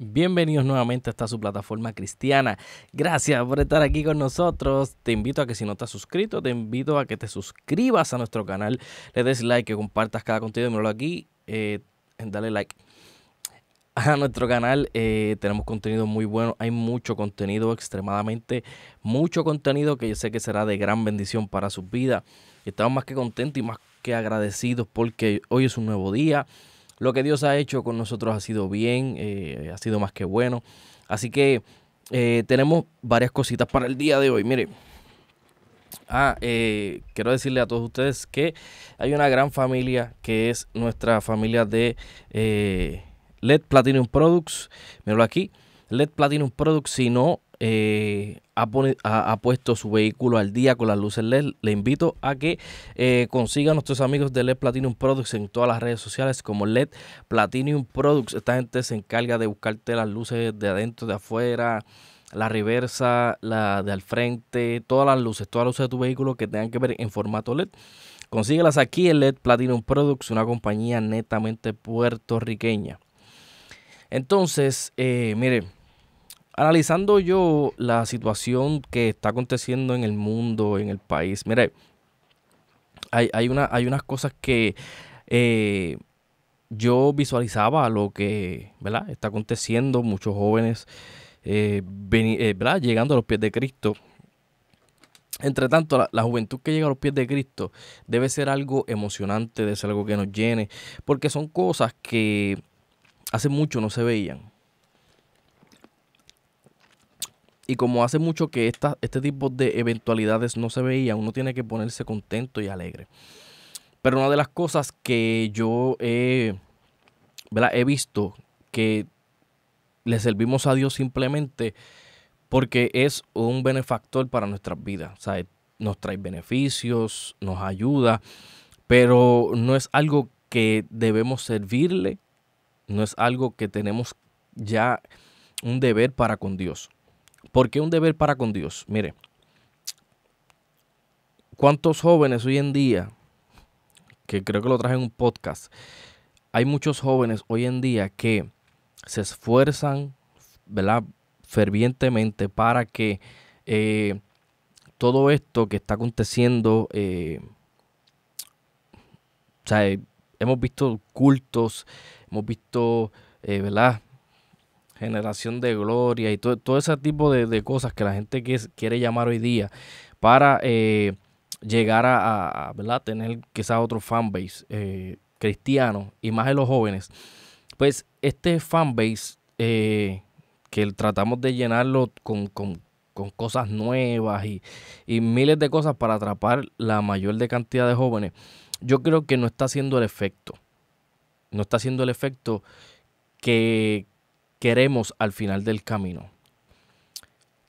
Bienvenidos nuevamente a esta su plataforma cristiana. Gracias por estar aquí con nosotros. Te invito a que si no estás suscrito, te invito a que te suscribas a nuestro canal, le des like, que compartas cada contenido, míralo aquí, eh, dale like a nuestro canal. Eh, tenemos contenido muy bueno, hay mucho contenido, extremadamente mucho contenido que yo sé que será de gran bendición para su vida. Estamos más que contentos y más que agradecidos porque hoy es un nuevo día. Lo que Dios ha hecho con nosotros ha sido bien, eh, ha sido más que bueno. Así que eh, tenemos varias cositas para el día de hoy. Mire, ah, eh, quiero decirle a todos ustedes que hay una gran familia que es nuestra familia de LED Platinum Products. Míralo aquí. LED Platinum Products, si no eh, ha, puesto su vehículo al día con las luces LED, le invito a que eh, consiga a nuestros amigos de LED Platinum Products en todas las redes sociales como LED Platinum Products. Esta gente se encarga de buscarte las luces de adentro, de afuera la reversa, la de al frente, todas las luces, todas las luces de tu vehículo que tengan que ver en formato LED. Consíguelas aquí en LED Platinum Products, una compañía netamente puertorriqueña. Entonces, eh, mire, Analizando yo la situación que está aconteciendo en el mundo, en el país, mire, hay, hay, una, unas cosas que eh, yo visualizaba lo que está aconteciendo, muchos jóvenes eh, eh, llegando a los pies de Cristo. Entre tanto, la, la, juventud que llega a los pies de Cristo debe ser algo emocionante, debe ser algo que nos llene, porque son cosas que hace mucho no se veían. Y como hace mucho que este tipo de eventualidades no se veía, uno tiene que ponerse contento y alegre. Pero una de las cosas que yo he, he visto que le servimos a Dios simplemente porque es un benefactor para nuestras vidas. O sea, nos trae beneficios, nos ayuda, pero no es algo que debemos servirle, no es algo que tenemos ya un deber para con Dios. Porque un deber para con Dios? Mire, ¿cuántos jóvenes hoy en día, que creo que lo traje en un podcast, hay muchos jóvenes hoy en día que se esfuerzan, ¿verdad? Fervientemente para que eh, todo esto que está aconteciendo, eh, o sea, eh, hemos visto cultos, hemos visto, ¿verdad? generación de gloria y todo, ese tipo de, cosas que la gente quiere llamar hoy día para eh, llegar a, a tener quizás otro fanbase eh, cristiano y más de los jóvenes. Pues este fanbase eh, que tratamos de llenarlo con, cosas nuevas y, y, miles de cosas para atrapar la mayor de cantidad de jóvenes, yo creo que no está haciendo el efecto. No está haciendo el efecto que, queremos al final del camino.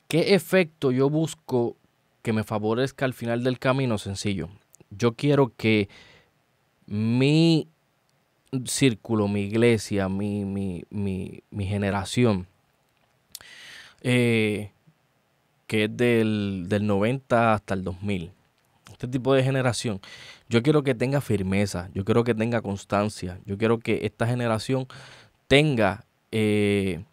¿Qué efecto yo busco que me favorezca al final del camino? Sencillo. Yo quiero que mi círculo, mi iglesia, mi, generación, eh, que es del, del 90 hasta el 2000, este tipo de generación, yo quiero que tenga firmeza, yo quiero que tenga constancia, yo quiero que esta generación tenga eh,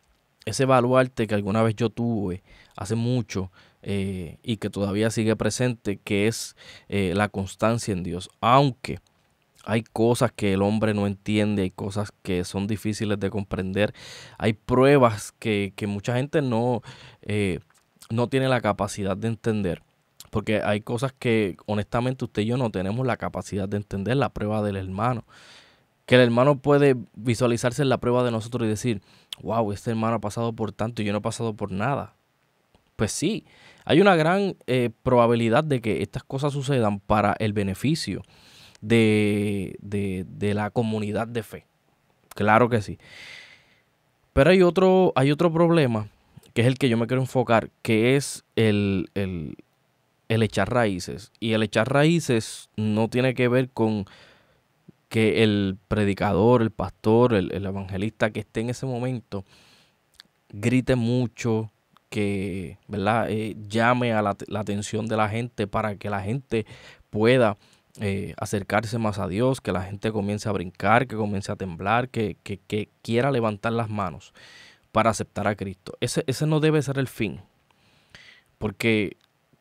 ese baluarte que alguna vez yo tuve hace mucho eh, y que todavía sigue presente, que es eh, la constancia en Dios. Aunque hay cosas que el hombre no entiende, hay cosas que son difíciles de comprender, hay pruebas que, que mucha gente no, no tiene la capacidad de entender. Porque hay cosas que honestamente usted y yo no tenemos la capacidad de entender, la prueba del hermano, que el hermano puede visualizarse en la prueba de nosotros y decir, wow, este hermano ha pasado por tanto y yo no he pasado por nada. Pues sí, hay una gran eh, probabilidad de que estas cosas sucedan para el beneficio de, la comunidad de fe. Claro que sí. Pero hay otro, hay otro problema, que es el que yo me quiero enfocar, que es el, el echar raíces. Y el echar raíces no tiene que ver con que el predicador, el pastor, el, evangelista que esté en ese momento grite mucho, que ¿verdad? Eh, llame a la, atención de la gente para que la gente pueda eh, acercarse más a Dios, que la gente comience a brincar, que comience a temblar, que, quiera levantar las manos para aceptar a Cristo. Ese, ese, no debe ser el fin, porque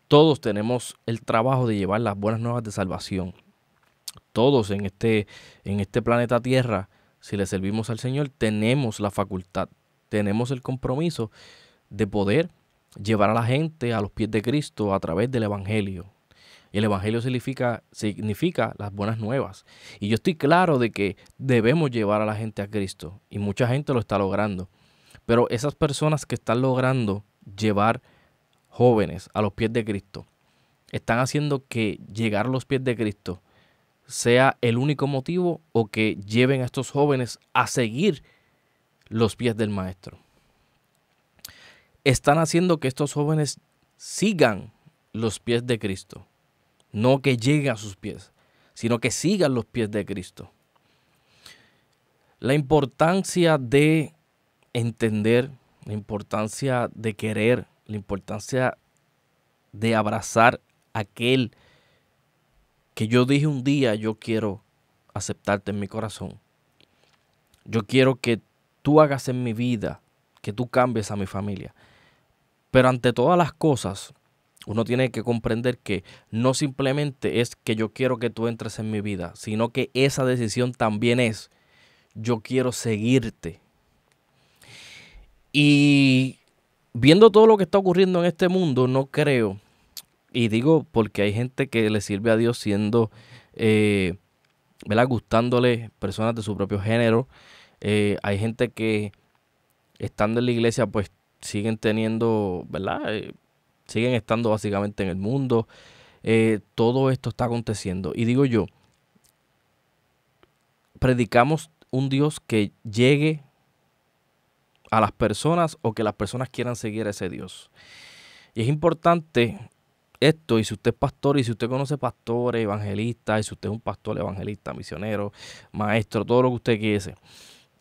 todos tenemos el trabajo de llevar las buenas nuevas de salvación todos en este, en este planeta Tierra, si le servimos al Señor, tenemos la facultad, tenemos el compromiso de poder llevar a la gente a los pies de Cristo a través del Evangelio. Y el Evangelio significa, significa las buenas nuevas. Y yo estoy claro de que debemos llevar a la gente a Cristo. Y mucha gente lo está logrando. Pero esas personas que están logrando llevar jóvenes a los pies de Cristo, están haciendo que llegar a los pies de Cristo sea el único motivo o que lleven a estos jóvenes a seguir los pies del maestro. Están haciendo que estos jóvenes sigan los pies de Cristo, no que lleguen a sus pies, sino que sigan los pies de Cristo. La importancia de entender, la importancia de querer, la importancia de abrazar aquel que yo dije un día, yo quiero aceptarte en mi corazón. Yo quiero que tú hagas en mi vida, que tú cambies a mi familia. Pero ante todas las cosas, uno tiene que comprender que no simplemente es que yo quiero que tú entres en mi vida, sino que esa decisión también es, yo quiero seguirte. Y viendo todo lo que está ocurriendo en este mundo, no creo y digo porque hay gente que le sirve a Dios siendo, eh, ¿verdad? Gustándole personas de su propio género. Eh, hay gente que estando en la iglesia pues siguen teniendo, ¿verdad? Eh, siguen estando básicamente en el mundo. todo esto está aconteciendo. Y digo yo, predicamos un Dios que llegue a las personas o que las personas quieran seguir a ese Dios. Y es importante esto, y si usted es pastor, y si usted conoce pastores, evangelistas, y si usted es un pastor, evangelista, misionero, maestro, todo lo que usted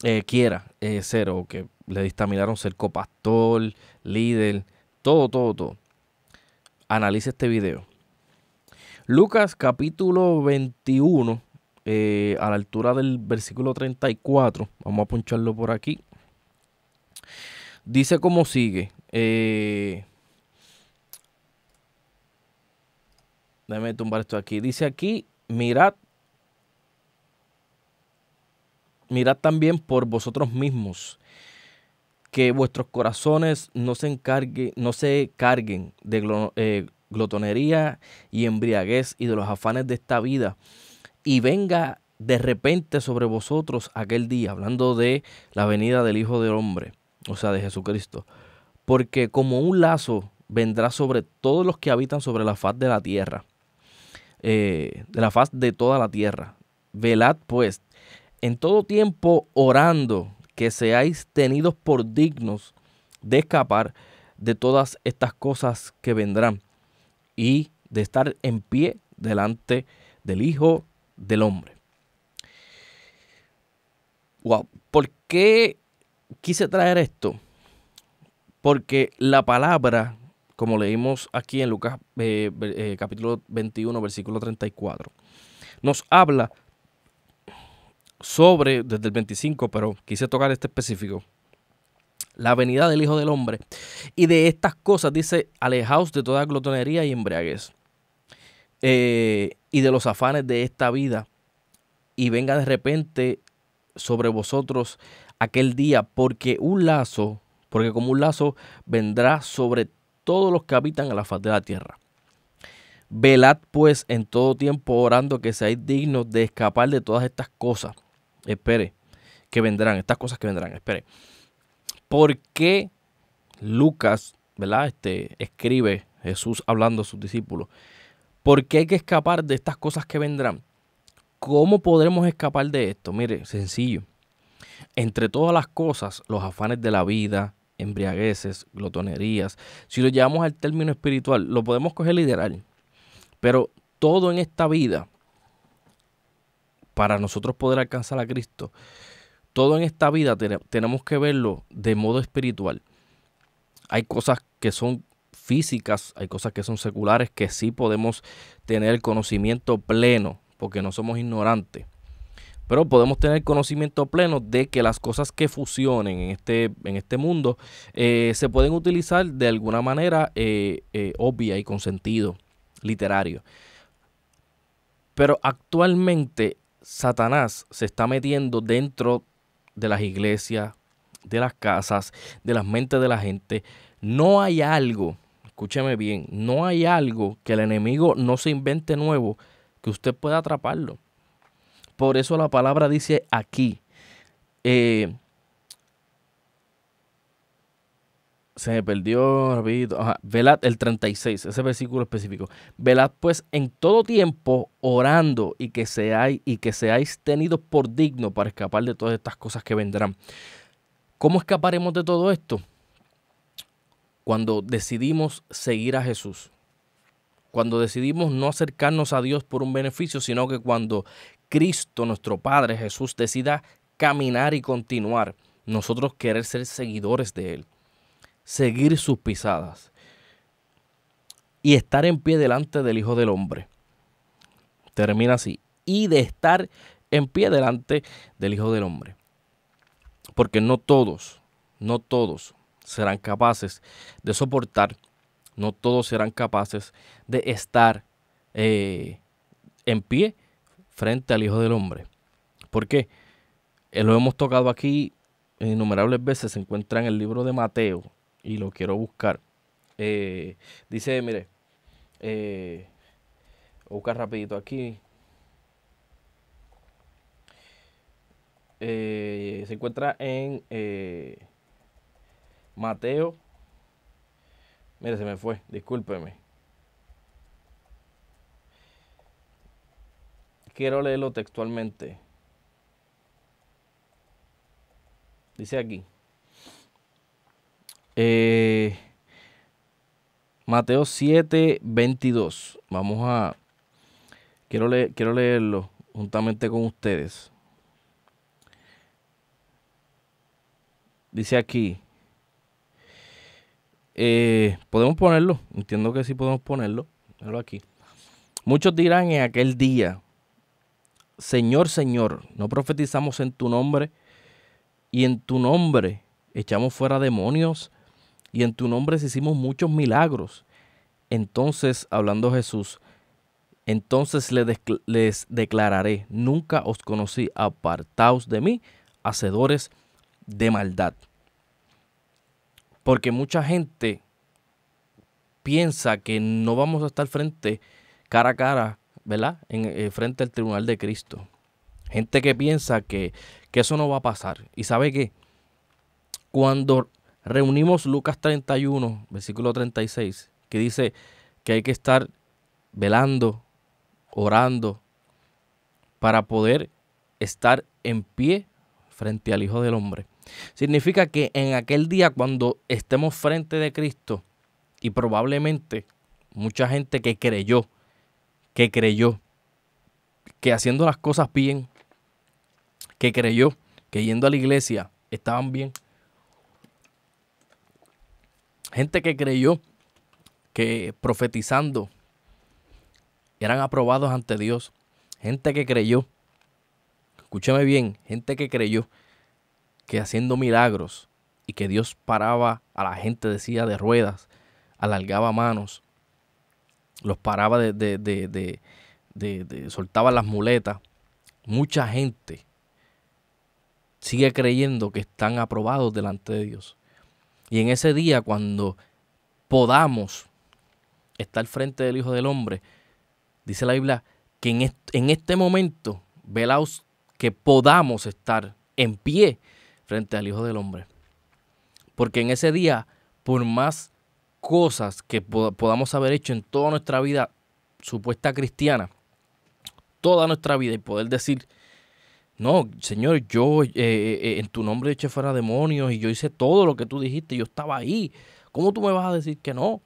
eh, quiera eh, ser, o que le distaminaron ser copastor, líder, todo, todo, todo. Analice este video. Lucas capítulo 21, eh, a la altura del versículo 34, vamos a puncharlo por aquí, dice como sigue. Eh, Déjame tumbar esto aquí. Dice aquí, mirad. Mirad también por vosotros mismos que vuestros corazones no se, encargue, no se carguen de eh, glotonería y embriaguez y de los afanes de esta vida. Y venga de repente sobre vosotros aquel día, hablando de la venida del Hijo del Hombre, o sea, de Jesucristo. Porque como un lazo vendrá sobre todos los que habitan sobre la faz de la tierra. Eh, de la faz de toda la tierra. Velad pues en todo tiempo orando que seáis tenidos por dignos de escapar de todas estas cosas que vendrán y de estar en pie delante del Hijo del Hombre. ¿por qué quise traer esto? Porque la palabra como leímos aquí en Lucas eh, eh, capítulo 21, versículo 34. Nos habla sobre, desde el 25, pero quise tocar este específico, la venida del Hijo del Hombre. Y de estas cosas dice, alejaos de toda glotonería y embriaguez, eh, y de los afanes de esta vida, y venga de repente sobre vosotros aquel día, porque un lazo, porque como un lazo vendrá sobre todos los que habitan en la faz de la tierra. Velad pues en todo tiempo orando que seáis dignos de escapar de todas estas cosas. Espere, que vendrán, estas cosas que vendrán. Espere. ¿Por qué Lucas, ¿verdad? Este, escribe Jesús hablando a sus discípulos. ¿Por qué hay que escapar de estas cosas que vendrán? ¿Cómo podremos escapar de esto? Mire, sencillo. Entre todas las cosas, los afanes de la vida, embriagueces, glotonerías. Si lo llevamos al término espiritual, lo podemos coger literal. Pero todo en esta vida, para nosotros poder alcanzar a Cristo, todo en esta vida tenemos que verlo de modo espiritual. Hay cosas que son físicas, hay cosas que son seculares que sí podemos tener conocimiento pleno, porque no somos ignorantes pero podemos tener conocimiento pleno de que las cosas que fusionen en este, en este mundo eh, se pueden utilizar de alguna manera eh, eh, obvia y con sentido literario. Pero actualmente Satanás se está metiendo dentro de las iglesias, de las casas, de las mentes de la gente. No hay algo, escúcheme bien, no hay algo que el enemigo no se invente nuevo que usted pueda atraparlo. Por eso la palabra dice aquí. Eh, se me perdió, velad el 36, ese versículo específico. Velad pues en todo tiempo orando y que seáis y que seáis tenidos por digno para escapar de todas estas cosas que vendrán. ¿Cómo escaparemos de todo esto? Cuando decidimos seguir a Jesús. Cuando decidimos no acercarnos a Dios por un beneficio, sino que cuando Cristo, nuestro Padre Jesús, decida caminar y continuar, nosotros querer ser seguidores de Él, seguir sus pisadas y estar en pie delante del Hijo del Hombre. Termina así. Y de estar en pie delante del Hijo del Hombre. Porque no todos, no todos serán capaces de soportar, no todos serán capaces de estar eh, en pie frente al Hijo del Hombre. ¿Por qué? Eh, lo hemos tocado aquí innumerables veces, se encuentra en el libro de Mateo y lo quiero buscar. Eh, dice, mire, eh, buscar rapidito aquí. Eh, se encuentra en Mateo. Mire, se me fue, discúlpeme. quiero leerlo textualmente. Dice aquí. Eh, Mateo 7, 22. Vamos a... Quiero, quiero leerlo juntamente con ustedes. Dice aquí. Eh, podemos ponerlo. Entiendo que sí podemos ponerlo. Míralo aquí. Muchos dirán en aquel día, Señor, Señor, no profetizamos en tu nombre y en tu nombre echamos fuera demonios y en tu nombre hicimos muchos milagros. Entonces, hablando Jesús, entonces les declararé, nunca os conocí, apartaos de mí, hacedores de maldad. Porque mucha gente piensa que no vamos a estar frente cara a cara ¿verdad? En, eh, frente al tribunal de Cristo. Gente que piensa que, que eso no va a pasar. ¿Y sabe qué? Cuando reunimos Lucas 31, versículo 36, que dice que hay que estar velando, orando, para poder estar en pie frente al Hijo del Hombre. Significa que en aquel día cuando estemos frente de Cristo, y probablemente mucha gente que creyó que creyó que haciendo las cosas bien, que creyó que yendo a la iglesia estaban bien. Gente que creyó que profetizando eran aprobados ante Dios. Gente que creyó, escúchame bien, gente que creyó que haciendo milagros y que Dios paraba a la gente, decía de ruedas, alargaba manos, los paraba de, de, de, de soltaba las muletas. Mucha gente sigue creyendo que están aprobados delante de Dios. Y en ese día, cuando podamos estar frente del Hijo del Hombre, dice la Biblia que en este, en este momento, velaos que podamos estar en pie frente al Hijo del Hombre. Porque en ese día, por más cosas que podamos haber hecho en toda nuestra vida supuesta cristiana, toda nuestra vida y poder decir, no, Señor, yo eh, eh, eh, en tu nombre eché fuera demonios y yo hice todo lo que tú dijiste, yo estaba ahí. ¿Cómo tú me vas a decir que no?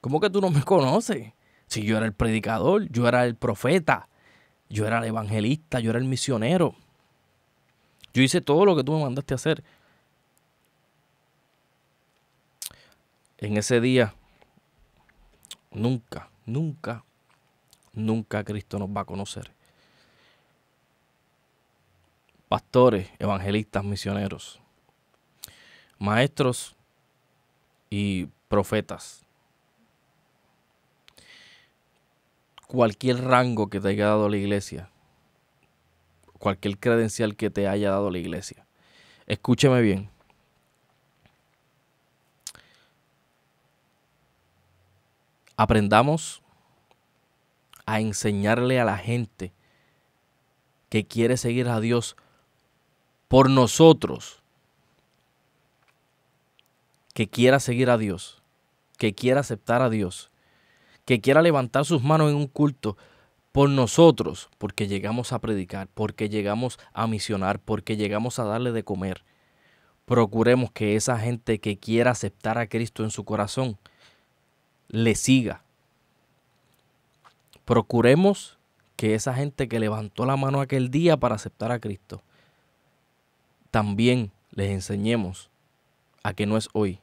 ¿Cómo que tú no me conoces? Si yo era el predicador, yo era el profeta, yo era el evangelista, yo era el misionero. Yo hice todo lo que tú me mandaste a hacer. en ese día, nunca, nunca, nunca Cristo nos va a conocer. Pastores, evangelistas, misioneros, maestros y profetas. Cualquier rango que te haya dado la iglesia, cualquier credencial que te haya dado la iglesia. Escúcheme bien, aprendamos a enseñarle a la gente que quiere seguir a Dios por nosotros, que quiera seguir a Dios, que quiera aceptar a Dios, que quiera levantar sus manos en un culto por nosotros, porque llegamos a predicar, porque llegamos a misionar, porque llegamos a darle de comer. Procuremos que esa gente que quiera aceptar a Cristo en su corazón, le siga. Procuremos que esa gente que levantó la mano aquel día para aceptar a Cristo, también les enseñemos a que no es hoy,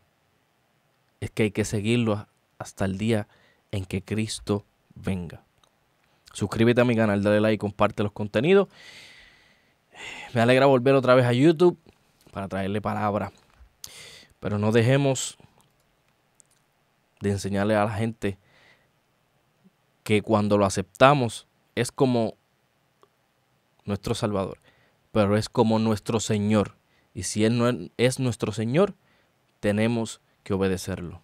es que hay que seguirlo hasta el día en que Cristo venga. Suscríbete a mi canal, dale like, comparte los contenidos. Me alegra volver otra vez a YouTube para traerle palabra. Pero no dejemos de enseñarle a la gente que cuando lo aceptamos es como nuestro Salvador, pero es como nuestro Señor. Y si Él no es nuestro Señor, tenemos que obedecerlo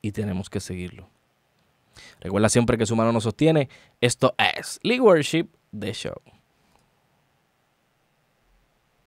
y tenemos que seguirlo. Recuerda siempre que su mano nos sostiene. Esto es leadership Worship The Show.